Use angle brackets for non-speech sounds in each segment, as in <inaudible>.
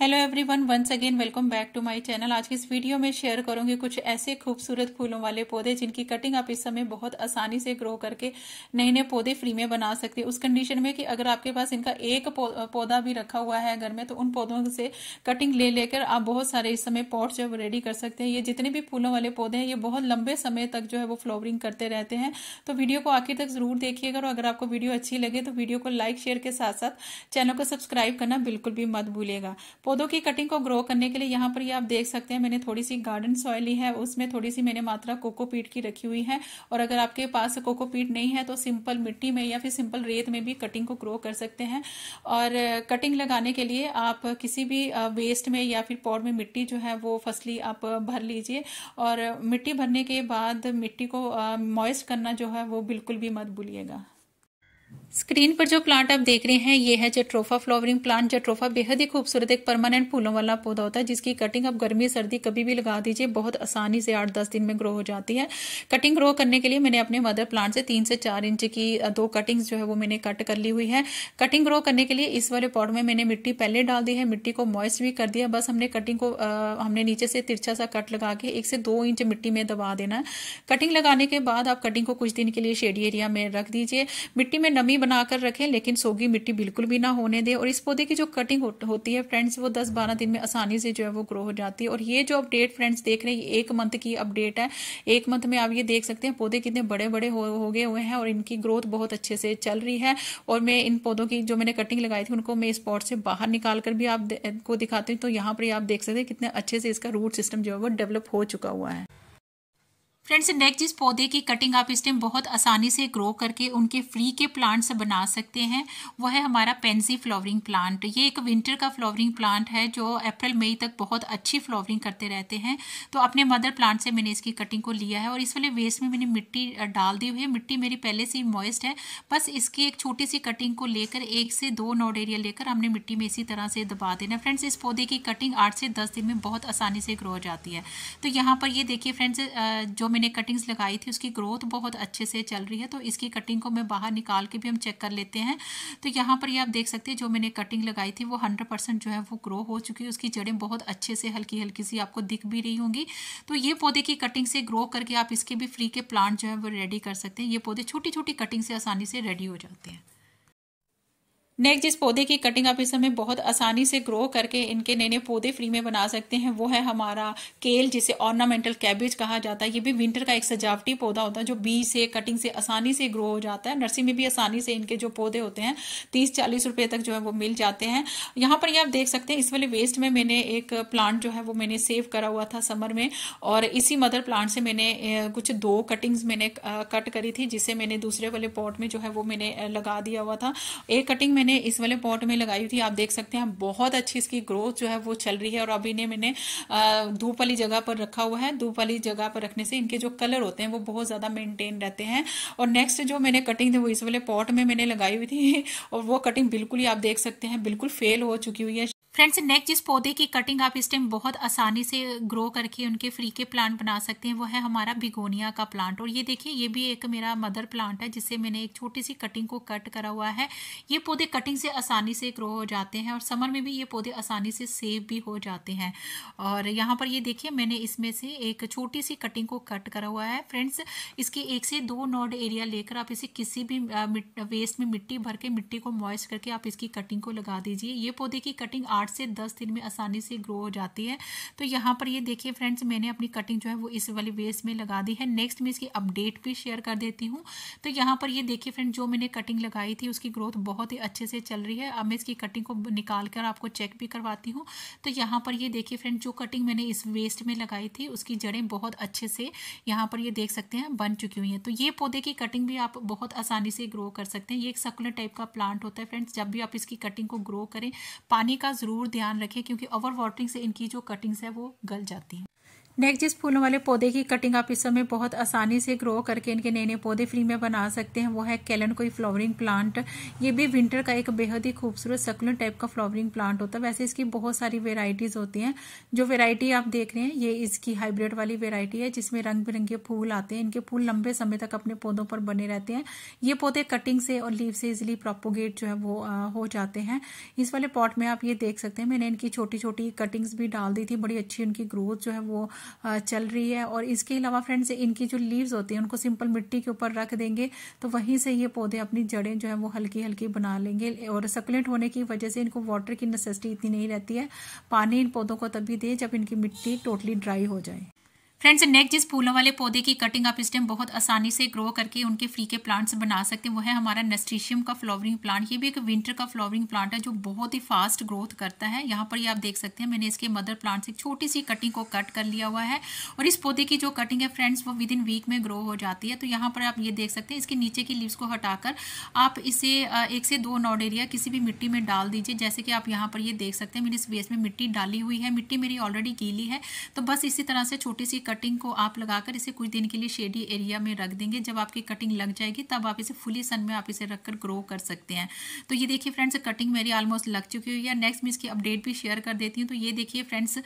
hello everyone once again welcome back to my channel आज की इस वीडियो में शेयर करूंगी कुछ ऐसे खूबसूरत फूलों वाले पौधे जिनकी कटिंग आप इस समय बहुत आसानी से ग्रो करके नए नए पौधे फ्री में बना सकते हैं उस कंडीशन में कि अगर आपके पास इनका एक पौधा भी रखा हुआ है घर में तो उन पौधों से कटिंग ले लेकर आप बहुत सारे इस समय पॉट जो रेडी कर सकते हैं ये जितने भी फूलों वाले पौधे हैं ये बहुत लंबे समय तक जो है वो फ्लोवरिंग करते रहते हैं तो वीडियो को आखिर तक जरूर देखिएगा और अगर आपको वीडियो अच्छी लगे तो वीडियो को लाइक शेयर के साथ साथ चैनल को सब्सक्राइब करना बिल्कुल भी मत भूलेगा पौधों की कटिंग को ग्रो करने के लिए यहाँ पर ये आप देख सकते हैं मैंने थोड़ी सी गार्डन सॉइल ली है उसमें थोड़ी सी मैंने मात्रा कोकोपीट की रखी हुई है और अगर आपके पास कोकोपीट नहीं है तो सिंपल मिट्टी में या फिर सिंपल रेत में भी कटिंग को ग्रो कर सकते हैं और कटिंग लगाने के लिए आप किसी भी वेस्ट में या फिर पौड़ में मिट्टी जो है वो फसली आप भर लीजिए और मिट्टी भरने के बाद मिट्टी को मॉइस्ट करना जो है वो बिल्कुल भी मत भूलिएगा स्क्रीन पर जो प्लांट आप देख रहे हैं ये है जट्रोफा फ्लावरिंग प्लांट जट्रोफा बेहद ही खूबसूरत एक परमानेंट फूलों वाला पौधा होता है जिसकी कटिंग आप गर्मी सर्दी कभी भी लगा दीजिए बहुत आसानी से आठ दस दिन में ग्रो हो जाती है कटिंग ग्रो करने के लिए मैंने अपने मदर प्लांट से तीन से चार इंच की दो कटिंग जो है वो मैंने कट कर ली हुई है कटिंग ग्रो करने के लिए इस वाले पौड़ में मैंने मिट्टी पहले डाल दी है मिट्टी को मॉइस्ट भी कर दिया बस हमने कटिंग को हमने नीचे से तिरछा सा कट लगा के एक से दो इंच मिट्टी में दबा देना है कटिंग लगाने के बाद आप कटिंग को कुछ दिन के लिए शेडी एरिया में रख दीजिए मिट्टी में नमी ही बनाकर रखें लेकिन सोगी मिट्टी बिल्कुल भी ना होने दें और इस पौधे की जो कटिंग हो, होती है फ्रेंड्स वो 10-12 दिन में आसानी से जो है वो ग्रो हो जाती है और ये जो अपडेट फ्रेंड्स देख रहे हैं ये एक मंथ की अपडेट है एक मंथ में आप ये देख सकते हैं पौधे कितने बड़े बड़े हो, हो गए हुए हैं और इनकी ग्रोथ बहुत अच्छे से चल रही है और मैं इन पौधों की जो मैंने कटिंग लगाई थी उनको मैं इस पॉट से बाहर निकाल कर भी आपको दिखाती हूँ तो यहाँ पर आप देख सकते हैं कितने अच्छे से इसका रूट सिस्टम जो है वो डेवलप हो चुका हुआ है फ्रेंड्स नेक्स्ट जिस पौधे की कटिंग आप इस टाइम बहुत आसानी से ग्रो करके उनके फ्री के प्लांट्स बना सकते हैं वह है हमारा पेंसी फ्लावरिंग प्लांट ये एक विंटर का फ्लावरिंग प्लांट है जो अप्रैल मई तक बहुत अच्छी फ्लावरिंग करते रहते हैं तो अपने मदर प्लांट से मैंने इसकी कटिंग को लिया है और इस वाले वेस्ट में मैंने मिट्टी डाल दी हुई है मिट्टी मेरी पहले से ही मॉइस्ट है बस इसकी एक छोटी सी कटिंग को लेकर एक से दो नोड एरिया लेकर हमने मिट्टी में इसी तरह से दबा देना फ्रेंड्स इस पौधे की कटिंग आठ से दस दिन में बहुत आसानी से ग्रो हो जाती है तो यहाँ पर ये देखिए फ्रेंड्स जो मैंने कटिंग्स लगाई थी उसकी ग्रोथ बहुत अच्छे से चल रही है तो इसकी कटिंग को मैं बाहर निकाल के भी हम चेक कर लेते हैं तो यहाँ पर ये आप देख सकते हैं जो मैंने कटिंग लगाई थी वो हंड्रेड परसेंट जो है वो ग्रो हो चुकी है उसकी जड़ें बहुत अच्छे से हल्की हल्की सी आपको दिख भी रही होंगी तो ये पौधे की कटिंग से ग्रो करके आप इसके भी फ्री के प्लांट जो है वो रेडी कर सकते हैं ये पौधे छोटी छोटी कटिंग से आसानी से रेडी हो जाते हैं नेक्स्ट जिस पौधे की कटिंग आप इस समय बहुत आसानी से ग्रो करके इनके नए नए पौधे फ्री में बना सकते हैं वो है हमारा केल जिसे ऑर्नामेंटल कैबेज कहा जाता है ये भी विंटर का एक सजावटी पौधा होता है जो बीज से कटिंग से आसानी से ग्रो हो जाता है नर्सरी में भी आसानी से इनके जो पौधे होते हैं तीस चालीस रुपये तक जो है वो मिल जाते हैं यहाँ पर ये आप देख सकते हैं इस वाले वेस्ट में मैंने एक प्लांट जो है वो मैंने सेव करा हुआ था समर में और इसी मदर प्लांट से मैंने कुछ दो कटिंग्स मैंने कट करी थी जिसे मैंने दूसरे वाले पॉट में जो है वो मैंने लगा दिया हुआ था एक कटिंग मैंने मैंने इस वाले पॉट में लगाई थी आप देख सकते हैं बहुत अच्छी इसकी ग्रोथ जो है वो चल रही है और अभी ने मैंने धूप वाली जगह पर रखा हुआ है धूप वाली जगह पर रखने से इनके जो कलर होते हैं वो बहुत ज़्यादा मेनटेन रहते हैं और नेक्स्ट जो मैंने कटिंग थी वो इस वाले पॉट में मैंने लगाई हुई थी <laughs> और वो कटिंग बिल्कुल ही आप देख सकते हैं बिल्कुल फेल हो चुकी हुई है फ्रेंड्स नेक्स्ट जिस पौधे की कटिंग आप इस टाइम बहुत आसानी से ग्रो करके उनके फ्री के प्लांट बना सकते हैं वो है हमारा बिगोनिया का प्लांट और ये देखिए ये भी एक मेरा मदर प्लांट है जिससे मैंने एक छोटी सी कटिंग को कट करा हुआ है ये पौधे कटिंग से आसानी से ग्रो हो जाते हैं और समर में भी ये पौधे आसानी से सेव भी हो जाते हैं और यहाँ पर ये देखिए मैंने इसमें से एक छोटी सी कटिंग को कट करा हुआ है फ्रेंड्स इसके एक से दो नोड एरिया लेकर आप इसे किसी भी वेस्ट में मिट्टी भर के मिट्टी को मॉइस्ट करके आप इसकी कटिंग को लगा दीजिए ये पौधे की कटिंग आठ आठ से दस दिन में आसानी से ग्रो हो जाती है तो यहाँ पर ये देखिए फ्रेंड्स मैंने अपनी कटिंग जो है वो इस वाली वेस में लगा दी है नेक्स्ट मैं इसकी अपडेट भी शेयर कर देती हूँ तो यहाँ पर ये देखिए फ्रेंड जो मैंने कटिंग लगाई थी उसकी ग्रोथ बहुत ही अच्छे से चल रही है अब मैं इसकी कटिंग को निकाल कर आपको चेक भी करवाती हूँ तो यहाँ पर ये देखिए फ्रेंड जो कटिंग मैंने इस वेस्ट में लगाई थी उसकी जड़ें बहुत अच्छे से यहाँ पर ये देख सकते हैं बन चुकी हुई हैं तो ये पौधे की कटिंग भी आप बहुत आसानी से ग्रो कर सकते हैं ये एक सकुलर टाइप का प्लांट होता है फ्रेंड्स जब भी आप इसकी कटिंग को ग्रो करें पानी का ज़रूर ज़रूर ध्यान रखें क्योंकि ओवर वाटरिंग से इनकी जो कटिंग्स है वो गल जाती हैं नेक्स्ट जिस फूलों वाले पौधे की कटिंग आप इस समय बहुत आसानी से ग्रो करके इनके नए नए पौधे फ्री में बना सकते हैं वो है कैलन कोई फ्लावरिंग प्लांट ये भी विंटर का एक बेहद ही खूबसूरत सक्लेंट टाइप का फ्लावरिंग प्लांट होता है वैसे इसकी बहुत सारी वेराइटीज़ होती हैं जो वेराइटी आप देख रहे हैं ये इसकी हाइब्रिड वाली वेरायटी है जिसमें रंग बिरंगे फूल आते हैं इनके फूल लंबे समय तक अपने पौधों पर बने रहते हैं ये पौधे कटिंग से और लीव से इजिली प्रोपोगेट जो है वो हो जाते हैं इस वाले पॉट में आप ये देख सकते हैं मैंने इनकी छोटी छोटी कटिंग्स भी डाल दी थी बड़ी अच्छी उनकी ग्रोथ जो है वो चल रही है और इसके अलावा फ्रेंड्स इनकी जो लीव्स होती हैं उनको सिंपल मिट्टी के ऊपर रख देंगे तो वहीं से ये पौधे अपनी जड़ें जो है वो हल्की हल्की बना लेंगे और सकुलेंट होने की वजह से इनको वाटर की नेसेसिटी इतनी नहीं रहती है पानी इन पौधों को तभी दें जब इनकी मिट्टी टोटली ड्राई हो जाए फ्रेंड्स नेक्स्ट जिस फूलों वाले पौधे की कटिंग आप इस टाइम बहुत आसानी से ग्रो करके उनके फ्री के प्लांट्स बना सकते हैं वो है हमारा नेस्ट्रीशियम का फ्लावरिंग प्लांट ये भी एक विंटर का फ्लावरिंग प्लांट है जो बहुत ही फास्ट ग्रोथ करता है यहाँ पर ये आप देख सकते हैं मैंने इसके मदर प्लांट से छोटी सी कटिंग को कट कर लिया हुआ है और इस पौधे की जो कटिंग है फ्रेंड्स वो विद इन वीक में ग्रो हो जाती है तो यहाँ पर आप ये देख सकते हैं इसके नीचे की लीव्स को हटाकर आप इसे एक से दो नॉड एरिया किसी भी मिट्टी में डाल दीजिए जैसे कि आप यहाँ पर ये देख सकते हैं मेरी इस बेस में मिट्टी डाली हुई है मिट्टी मेरी ऑलरेडी गीली है तो बस इसी तरह से छोटी सी कट कटिंग को आप लगाकर इसे कुछ दिन के लिए शेडी एरिया में रख देंगे जब आपकी कटिंग लग जाएगी तब आप इसे फुली सन में आप इसे रखकर ग्रो कर सकते हैं तो ये देखिए फ्रेंड्स कटिंग मेरी ऑलमोस्ट लग चुकी हुई है नेक्स्ट मैं इसकी अपडेट भी शेयर कर देती हूँ तो ये देखिए फ्रेंड्स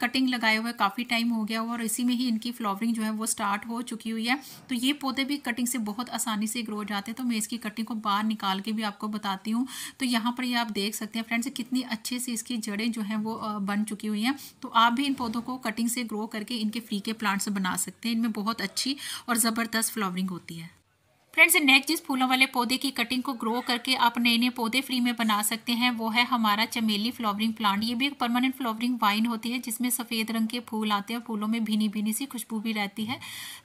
कटिंग लगाए हुए काफ़ी टाइम हो गया और इसी में ही इनकी फ्लावरिंग जो है वो स्टार्ट हो चुकी हुई है तो ये पौधे भी कटिंग से बहुत आसानी से ग्रो हो जाते हैं तो मैं इसकी कटिंग को बाहर निकाल के भी आपको बताती हूँ तो यहाँ पर ये आप देख सकते हैं फ्रेंड्स कितनी अच्छे से इसकी जड़ें जो हैं वो बन चुकी हुई हैं तो आप भी इन पौधों को कटिंग से ग्रो करके इनके के फ्री के प्लांट्स बना सकते हैं इनमें बहुत अच्छी और ज़बरदस्त फ्लावरिंग होती है फ्रेंड्स नेक्स्ट जिस फूलों वाले पौधे की कटिंग को ग्रो करके आप नए नए पौधे फ्री में बना सकते हैं वो है हमारा चमेली फ्लावरिंग प्लांट ये भी एक परमानेंट फ्लावरिंग वाइन होती है जिसमें सफ़ेद रंग के फूल आते हैं फूलों में भीनी भीनी सी खुशबू भी रहती है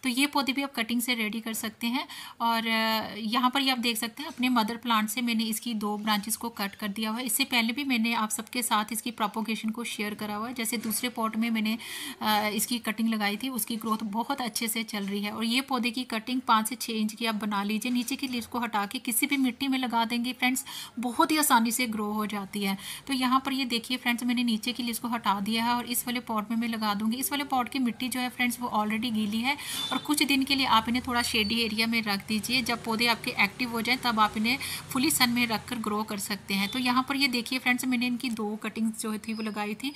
तो ये पौधे भी आप कटिंग से रेडी कर सकते हैं और यहाँ पर ये आप देख सकते हैं अपने मदर प्लांट से मैंने इसकी दो ब्रांचेस को कट कर दिया हुआ है इससे पहले भी मैंने आप सबके साथ इसकी प्रोपोगेशन को शेयर करा हुआ है जैसे दूसरे पॉट में मैंने इसकी कटिंग लगाई थी उसकी ग्रोथ बहुत अच्छे से चल रही है और ये पौधे की कटिंग पाँच से छः इंच की आप बना लगा लीजिए नीचे की लीव को हटा के किसी भी मिट्टी में लगा देंगे फ्रेंड्स बहुत ही आसानी से ग्रो हो जाती है तो यहाँ पर ये देखिए फ्रेंड्स मैंने नीचे की लीव को हटा दिया है और इस वाले पॉट में मैं लगा दूंगी इस वाले पॉट की मिट्टी जो है फ्रेंड्स वो ऑलरेडी गीली है और कुछ दिन के लिए आप इन्हें थोड़ा शेडी एरिया में रख दीजिए जब पौधे आपके एक्टिव हो जाए तब आप इन्हें फुली सन में रख कर ग्रो कर सकते हैं तो यहाँ पर ये देखिए फ्रेंड्स मैंने इनकी दो कटिंग्स जो थी वो लगाई थी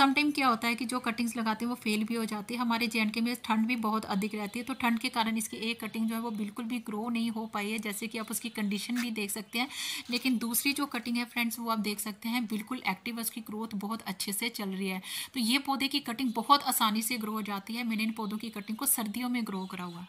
समटाइम क्या होता है कि जो कटिंग्स लगाते हैं वो फेल भी हो जाती है हमारे जे में ठंड भी बहुत अधिक रहती है तो ठंड के कारण इसकी एक कटिंग जो है वो बिल्कुल भी ग्रो नहीं हो पाई है जैसे कि आप उसकी कंडीशन भी देख सकते हैं लेकिन दूसरी जो कटिंग है फ्रेंड्स वो आप देख सकते हैं बिल्कुल एक्टिव उसकी ग्रोथ बहुत अच्छे से चल रही है तो ये पौधे की कटिंग बहुत आसानी से ग्रो हो जाती है मैंने इन पौधों की कटिंग को सर्दियों में ग्रो करा हुआ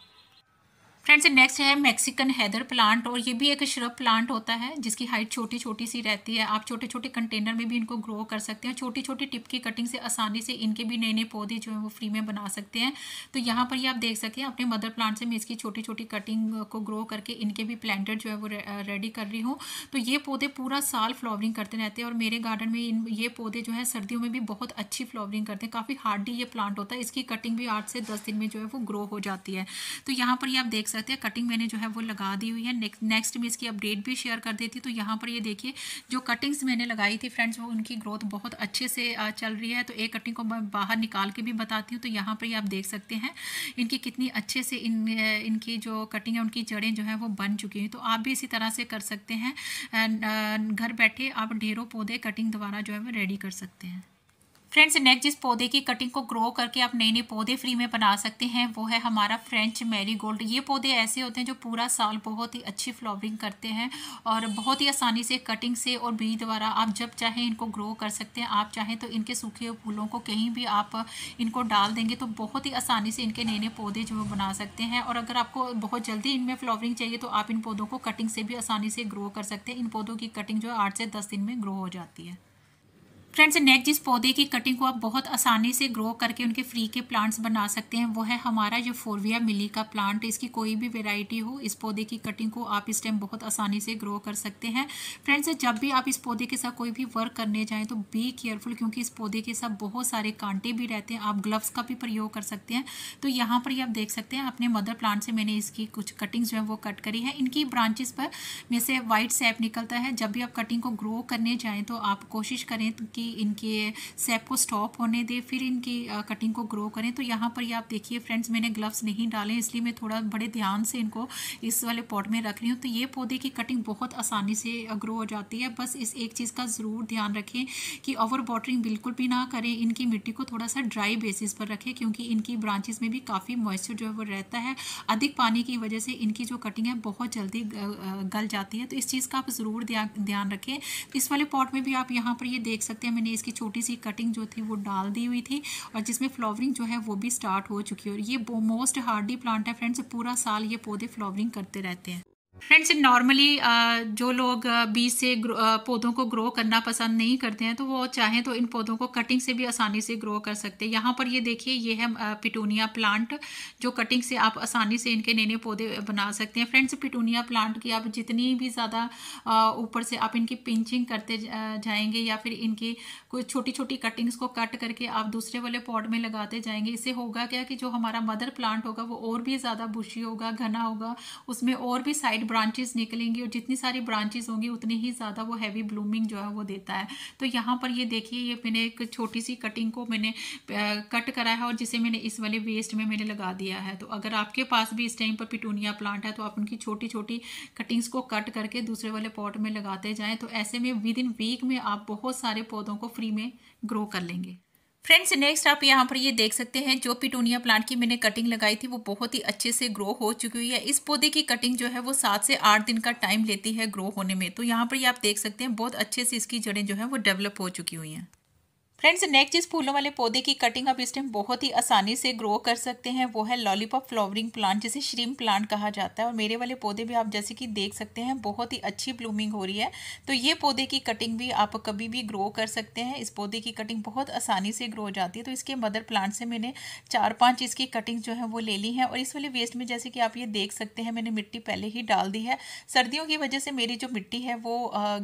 फ्रेंड्स नेक्स्ट है मैक्सिकन हैदर प्लांट और ये भी एक श्रब प्लांट होता है जिसकी हाइट छोटी छोटी सी रहती है आप छोटे छोटे कंटेनर में भी इनको ग्रो कर सकते हैं छोटी छोटी टिप की कटिंग से आसानी से इनके भी नए नए पौधे जो हैं वो फ्री में बना सकते हैं तो यहाँ पर ही आप देख सकते हैं अपने मदर प्लांट से मैं इसकी छोटी छोटी कटिंग को ग्रो करके इनके भी प्लांटेड जो है वो रेडी कर रही हूँ तो ये पौधे पूरा साल फ्लावरिंग करते रहते हैं और मेरे गार्डन में इन ये पौधे जो है सर्दियों में भी बहुत अच्छी फ्लावरिंग करते हैं काफ़ी हार्डी ये प्लांट होता है इसकी कटिंग भी आठ से दस दिन में जो है वो ग्रो हो जाती है तो यहाँ पर ही आप देख सकते हैं कटिंग मैंने जो है वो लगा दी हुई है नेक्स्ट नेक्स्ट में इसकी अपडेट भी शेयर कर देती तो यहाँ पर ये देखिए जो कटिंग्स मैंने लगाई थी फ्रेंड्स वो उनकी ग्रोथ बहुत अच्छे से चल रही है तो एक कटिंग को मैं बाहर निकाल के भी बताती हूँ तो यहाँ पर ये आप देख सकते हैं इनकी कितनी अच्छे से इन इनकी जो कटिंग है उनकी जड़ें जो है वो बन चुकी हैं तो आप भी इसी तरह से कर सकते हैं घर बैठे आप ढेरों पौधे कटिंग द्वारा जो है वो रेडी कर सकते हैं फ्रेंड्स नेक्स्ट जिस पौधे की कटिंग को ग्रो करके आप नए नए पौधे फ्री में बना सकते हैं वो है हमारा फ्रेंच मेरी गोल्ड ये पौधे ऐसे होते हैं जो पूरा साल बहुत ही अच्छी फ्लावरिंग करते हैं और बहुत ही आसानी से कटिंग से और बीज द्वारा आप जब चाहें इनको ग्रो कर सकते हैं आप चाहें तो इनके सूखे हुए फूलों को कहीं भी आप इनको डाल देंगे तो बहुत ही आसानी से इनके नए नए पौधे जो बना सकते हैं और अगर आपको बहुत जल्दी इनमें फ्लावरिंग चाहिए तो आप इन पौधों को कटिंग से भी आसानी से ग्रो कर सकते हैं इन पौधों की कटिंग जो है आठ से दस दिन में ग्रो हो जाती है फ्रेंड्स नेक्स्ट जिस पौधे की कटिंग को आप बहुत आसानी से ग्रो करके उनके फ्री के प्लांट्स बना सकते हैं वो है हमारा जो फोरविया मिली का प्लांट इसकी कोई भी वेराइटी हो इस पौधे की कटिंग को आप इस टाइम बहुत आसानी से ग्रो कर सकते हैं फ्रेंड्स जब भी आप इस पौधे के साथ कोई भी वर्क करने जाएँ तो बी केयरफुल क्योंकि इस पौधे के साथ बहुत सारे कांटे भी रहते हैं आप ग्लव्स का भी प्रयोग कर सकते हैं तो यहाँ पर ही आप देख सकते हैं अपने मदर प्लांट से मैंने इसकी कुछ कटिंग्स जो है वो कट करी है इनकी ब्रांचेस पर में से वाइट सेप निकलता है जब भी आप कटिंग को ग्रो करने जाएँ तो आप कोशिश करें कि कि इनके सेप को स्टॉप होने दें फिर इनकी कटिंग को ग्रो करें तो यहाँ पर ये आप देखिए फ्रेंड्स मैंने ग्लव्स नहीं डाले इसलिए मैं थोड़ा बड़े ध्यान से इनको इस वाले पॉट में रख रही हूँ तो ये पौधे की कटिंग बहुत आसानी से ग्रो हो जाती है बस इस एक चीज़ का ज़रूर ध्यान रखें कि ओवर वाटरिंग बिल्कुल भी ना करें इनकी मिट्टी को थोड़ा सा ड्राई बेसिस पर रखें क्योंकि इनकी ब्रांचेज में भी काफ़ी मॉइस्चर जो है वो रहता है अधिक पानी की वजह से इनकी जो कटिंग है बहुत जल्दी गल जाती है तो इस चीज़ का आप ज़रूर ध्यान रखें इस वाले पॉट में भी आप यहाँ पर ये देख सकते हैं है मैंने इसकी छोटी सी कटिंग जो थी वो डाल दी हुई थी और जिसमें फ्लावरिंग जो है वो भी स्टार्ट हो चुकी है और ये मोस्ट हार्डी प्लांट है फ्रेंड्स पूरा साल ये पौधे फ्लावरिंग करते रहते हैं फ्रेंड्स नॉर्मली uh, जो लोग uh, बीज से uh, पौधों को ग्रो करना पसंद नहीं करते हैं तो वो चाहें तो इन पौधों को कटिंग से भी आसानी से ग्रो कर सकते हैं यहाँ पर ये देखिए ये है पिटूनिया प्लांट जो कटिंग से आप आसानी से इनके नए नए पौधे बना सकते हैं फ्रेंड्स पिटूनिया प्लांट की आप जितनी भी ज़्यादा ऊपर से आप इनकी पिंचिंग करते जाएंगे या फिर इनकी कोई छोटी छोटी कटिंग्स को कट करके आप दूसरे वाले पॉट में लगाते जाएंगे इससे होगा क्या कि जो हमारा मदर प्लांट होगा वो और भी ज़्यादा बुशी होगा घना होगा उसमें और भी साइड ब्रांचेस निकलेंगी और जितनी सारी ब्रांचेस होंगी उतनी ही ज़्यादा वो हैवी ब्लूमिंग जो है वो देता है तो यहाँ पर ये देखिए ये मैंने एक छोटी सी कटिंग को मैंने कट करा है और जिसे मैंने इस वाले वेस्ट में मैंने लगा दिया है तो अगर आपके पास भी इस टाइम पर पिटूनिया प्लांट है तो आप उनकी छोटी छोटी कटिंग्स को कट करके दूसरे वाले पॉट में लगाते जाएँ तो ऐसे में विद इन वीक में आप बहुत सारे पौधों को फ्री में ग्रो कर लेंगे फ्रेंड्स नेक्स्ट आप यहाँ पर ये देख सकते हैं जो पिटोनिया प्लांट की मैंने कटिंग लगाई थी वो बहुत ही अच्छे से ग्रो हो चुकी हुई है इस पौधे की कटिंग जो है वो सात से आठ दिन का टाइम लेती है ग्रो होने में तो यहाँ पर ये आप देख सकते हैं बहुत अच्छे से इसकी जड़ें जो है वो डेवलप हो चुकी हुई हैं फ्रेंड्स नेक्स्ट इस फूलों वाले पौधे की कटिंग आप इस टाइम बहुत ही आसानी से ग्रो कर सकते हैं वो है लॉलीपॉप फ्लावरिंग प्लांट जिसे श्रीम प्लांट कहा जाता है और मेरे वाले पौधे भी आप जैसे कि देख सकते हैं बहुत ही अच्छी ब्लूमिंग हो रही है तो ये पौधे की कटिंग भी आप कभी भी ग्रो कर सकते हैं इस पौधे की कटिंग बहुत आसानी से ग्रो हो जाती है तो इसके मदर प्लांट से मैंने चार पाँच इसकी कटिंग जो है वो ले ली है और इस वाले वेस्ट में जैसे कि आप ये देख सकते हैं मैंने मिट्टी पहले ही डाल दी है सर्दियों की वजह से मेरी जो मिट्टी है वो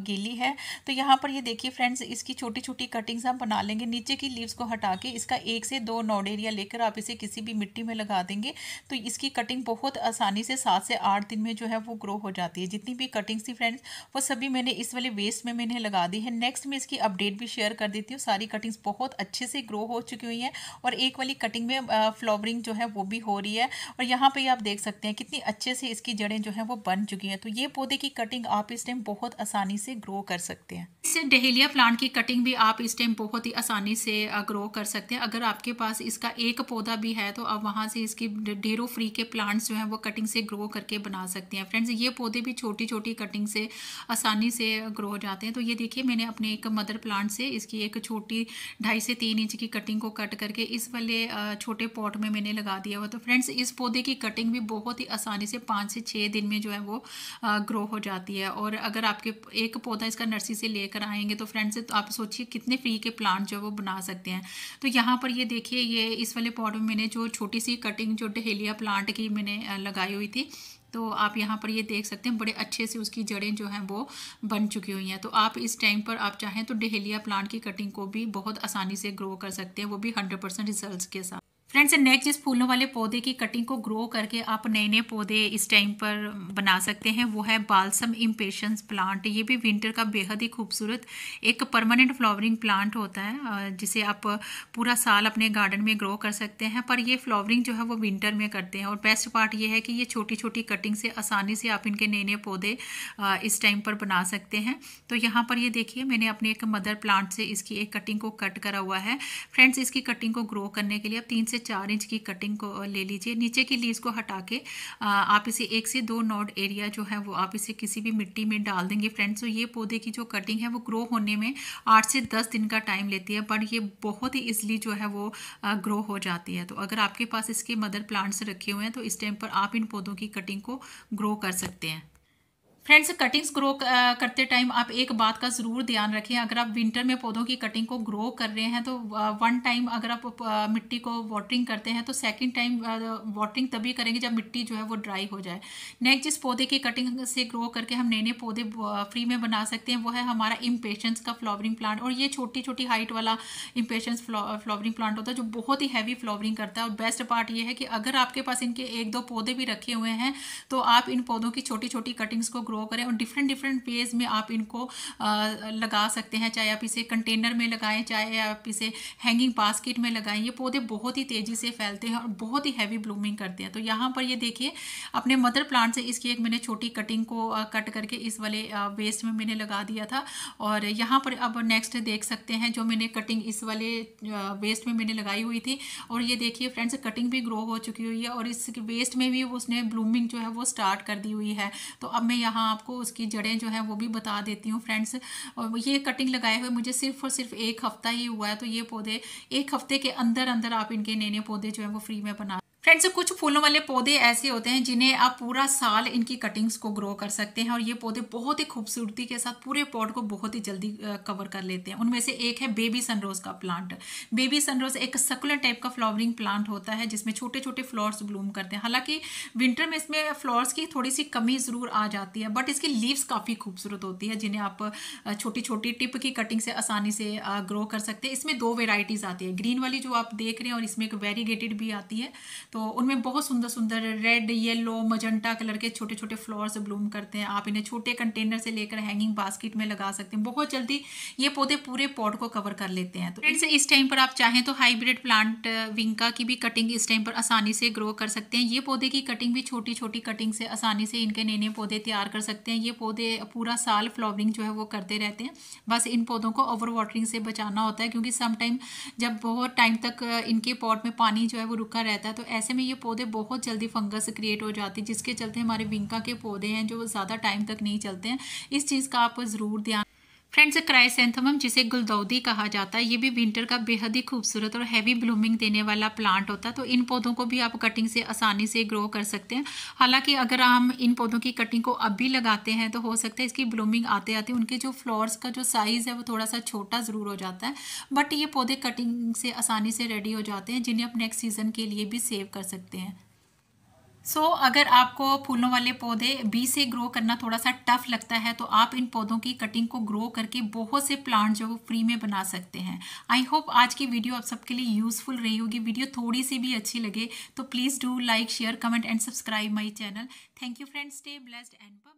गीली है तो यहाँ पर ये देखिए फ्रेंड्स इसकी छोटी छोटी कटिंग्स हम बना लेंगे नीचे की लीव्स को हटा के इसका एक से दो नोड एरिया लेकर आप इसे किसी भी मिट्टी में लगा देंगे तो इसकी कटिंग बहुत आसानी से सात से आठ दिन में जो है वो ग्रो हो जाती है जितनी भी कटिंग्स थी फ्रेंड्स वो सभी मैंने इस वाले वेस्ट में मैंने लगा दी है नेक्स्ट में इसकी अपडेट भी शेयर कर देती हूँ सारी कटिंग्स बहुत अच्छे से ग्रो हो चुकी हुई हैं और एक वाली कटिंग में फ्लॉवरिंग जो है वो भी हो रही है और यहाँ पर आप देख सकते हैं कितनी अच्छे से इसकी जड़ें जो हैं वो बन चुकी हैं तो ये पौधे की कटिंग आप इस टाइम बहुत आसानी से ग्रो कर सकते हैं इससे डहेलिया प्लांट की कटिंग भी आप इस टाइम बहुत ही आसानी से ग्रो कर सकते हैं अगर आपके पास इसका एक पौधा भी है तो आप वहाँ से इसकी ढेरों फ्री के प्लांट्स जो हैं वो कटिंग से ग्रो करके बना सकते हैं फ्रेंड्स ये पौधे भी छोटी छोटी कटिंग से आसानी से ग्रो हो जाते हैं तो ये देखिए मैंने अपने एक मदर प्लांट से इसकी एक छोटी ढाई से तीन इंच की कटिंग को कट करके इस वाले छोटे पॉट में मैंने लगा दिया हुआ तो फ्रेंड्स इस पौधे की कटिंग भी बहुत ही आसानी से पाँच से छः दिन में जो है वो ग्रो हो जाती है और अगर आपके एक पौधा इसका नर्सरी से लेकर आएंगे तो फ्रेंड्स तो आप सोचिए कितने फ्री के प्लांट्स जो वो बना सकते हैं तो यहाँ पर ये देखिए ये इस वाले पॉट में मैंने जो छोटी सी कटिंग जो डहेलिया प्लांट की मैंने लगाई हुई थी तो आप यहाँ पर ये देख सकते हैं बड़े अच्छे से उसकी जड़ें जो हैं वो बन चुकी हुई हैं तो आप इस टाइम पर आप चाहें तो डहेलिया प्लांट की कटिंग को भी बहुत आसानी से ग्रो कर सकते हैं वो भी हंड्रेड परसेंट रिजल्ट के साथ फ्रेंड्स नेक्स्ट जिस फूलों वाले पौधे की कटिंग को ग्रो करके आप नए नए पौधे इस टाइम पर बना सकते हैं वो है बालसम इम्पेशंस प्लांट ये भी विंटर का बेहद ही खूबसूरत एक परमानेंट फ्लावरिंग प्लांट होता है जिसे आप पूरा साल अपने गार्डन में ग्रो कर सकते हैं पर ये फ्लावरिंग जो है वो विंटर में करते हैं और बेस्ट पार्ट ये है कि ये छोटी छोटी कटिंग से आसानी से आप इनके नए नए पौधे इस टाइम पर बना सकते हैं तो यहाँ पर ये देखिए मैंने अपने एक मदर प्लांट से इसकी एक कटिंग को कट करा हुआ है फ्रेंड्स इसकी कटिंग को ग्रो करने के लिए आप तीन से से चार इंच की कटिंग को ले लीजिए नीचे की लीज को हटा के आप इसे एक से दो नोड एरिया जो है वो आप इसे किसी भी मिट्टी में डाल देंगे फ्रेंड्स तो ये पौधे की जो कटिंग है वो ग्रो होने में आठ से दस दिन का टाइम लेती है बट ये बहुत ही ईजिली जो है वो ग्रो हो जाती है तो अगर आपके पास इसके मदर प्लांट्स रखे हुए हैं तो इस टाइम पर आप इन पौधों की कटिंग को ग्रो कर सकते हैं फ्रेंड्स कटिंग्स ग्रो करते टाइम आप एक बात का ज़रूर ध्यान रखें अगर आप विंटर में पौधों की कटिंग को ग्रो कर रहे हैं तो वन uh, टाइम अगर आप uh, मिट्टी को वाटरिंग करते हैं तो सेकंड टाइम वाटरिंग तभी करेंगे जब मिट्टी जो है वो ड्राई हो जाए नेक्स्ट जिस पौधे की कटिंग से ग्रो करके हम नए नए पौधे फ्री uh, में बना सकते हैं वो है हमारा इम्पेशंस का फ्लावरिंग प्लांट और ये छोटी छोटी हाइट वाला इम्पेशंस फ्लावरिंग प्लांट होता है जो बहुत ही हैवी फ्लावरिंग करता है और बेस्ट पार्ट ये है कि अगर आपके पास इनके एक दो पौधे भी रखे हुए हैं तो आप इन पौधों की छोटी छोटी कटिंग्स को ग्रो ग्रो करें और डिफरेंट डिफरेंट वेज में आप इनको आ, लगा सकते हैं चाहे आप इसे कंटेनर में लगाएं चाहे आप इसे हैंगिंग बास्केट में लगाएं ये पौधे बहुत ही तेज़ी से फैलते हैं और बहुत ही हैवी ब्लूमिंग करते हैं तो यहाँ पर ये देखिए अपने मदर प्लांट से इसकी एक मैंने छोटी कटिंग को आ, कट करके इस वाले वेस्ट में मैंने लगा दिया था और यहाँ पर अब नेक्स्ट देख सकते हैं जो मैंने कटिंग इस वाले वेस्ट में मैंने लगाई हुई थी और ये देखिए फ्रेंड्स कटिंग भी ग्रो हो चुकी हुई है और इस वेस्ट में भी उसने ब्लूमिंग जो है वो स्टार्ट कर दी हुई है तो अब मैं यहाँ आपको उसकी जड़ें जो है वो भी बता देती हूँ फ्रेंड्स और ये कटिंग लगाए हुए मुझे सिर्फ और सिर्फ एक हफ्ता ही हुआ है तो ये पौधे एक हफ्ते के अंदर अंदर आप इनके नए नए पौधे जो है वो फ्री में बना फ्रेंड्स कुछ फूलों वाले पौधे ऐसे होते हैं जिन्हें आप पूरा साल इनकी कटिंग्स को ग्रो कर सकते हैं और ये पौधे बहुत ही खूबसूरती के साथ पूरे पॉट को बहुत ही जल्दी कवर कर लेते हैं उनमें से एक है बेबी सनरोज का प्लांट बेबी सनरोज एक सकुलर टाइप का फ्लावरिंग प्लांट होता है जिसमें छोटे छोटे फ्लावर्स ब्लूम करते हैं हालांकि विंटर में इसमें फ्लावर्स की थोड़ी सी कमी ज़रूर आ जाती है बट इसकी लीव्स काफ़ी खूबसूरत होती है जिन्हें आप छोटी छोटी टिप की कटिंग से आसानी से ग्रो कर सकते हैं इसमें दो वेराइटीज़ आती है ग्रीन वाली जो आप देख रहे हैं और इसमें एक वेरीगेटेड भी आती है तो तो उनमें बहुत सुंदर सुंदर रेड येलो मजंटा कलर के छोटे छोटे फ्लावर्स ब्लूम करते हैं आप इन्हें छोटे कंटेनर से लेकर हैंगिंग बास्केट में लगा सकते हैं बहुत जल्दी ये पौधे पूरे पॉट को कवर कर लेते हैं तो फ्रेंड्स इस टाइम पर आप चाहें तो हाइब्रिड प्लांट विंका की भी कटिंग इस टाइम पर आसानी से ग्रो कर सकते हैं ये पौधे की कटिंग भी छोटी छोटी कटिंग से आसानी से इनके नए नए पौधे तैयार कर सकते हैं ये पौधे पूरा साल फ्लावरिंग जो है वो करते रहते हैं बस इन पौधों को ओवर वाटरिंग से बचाना होता है क्योंकि समटाइम जब बहुत टाइम तक इनके पॉट में पानी जो है वो रुका रहता है तो ऐसे में ये पौधे बहुत जल्दी फंगस क्रिएट हो जाती है जिसके चलते हमारे विंका के पौधे हैं जो ज़्यादा टाइम तक नहीं चलते हैं इस चीज़ का आप ज़रूर ध्यान फ्रेंड्स क्राइसेंथमम जिसे गुलदौदी कहा जाता है ये भी विंटर का बेहद ही खूबसूरत और हैवी ब्लूमिंग देने वाला प्लांट होता है तो इन पौधों को भी आप कटिंग से आसानी से ग्रो कर सकते हैं हालांकि अगर हम इन पौधों की कटिंग को अब भी लगाते हैं तो हो सकता है इसकी ब्लूमिंग आते आते उनके जो फ्लॉर्स का जो साइज़ है वो थोड़ा सा छोटा ज़रूर हो जाता है बट ये पौधे कटिंग से आसानी से रेडी हो जाते हैं जिन्हें आप नेक्स्ट सीज़न के लिए भी सेव कर सकते हैं सो so, अगर आपको फूलों वाले पौधे बीज से ग्रो करना थोड़ा सा टफ लगता है तो आप इन पौधों की कटिंग को ग्रो करके बहुत से प्लांट जो फ्री में बना सकते हैं आई होप आज की वीडियो आप सबके लिए यूज़फुल रही होगी वीडियो थोड़ी सी भी अच्छी लगे तो please do like share comment and subscribe my channel thank you friends stay blessed and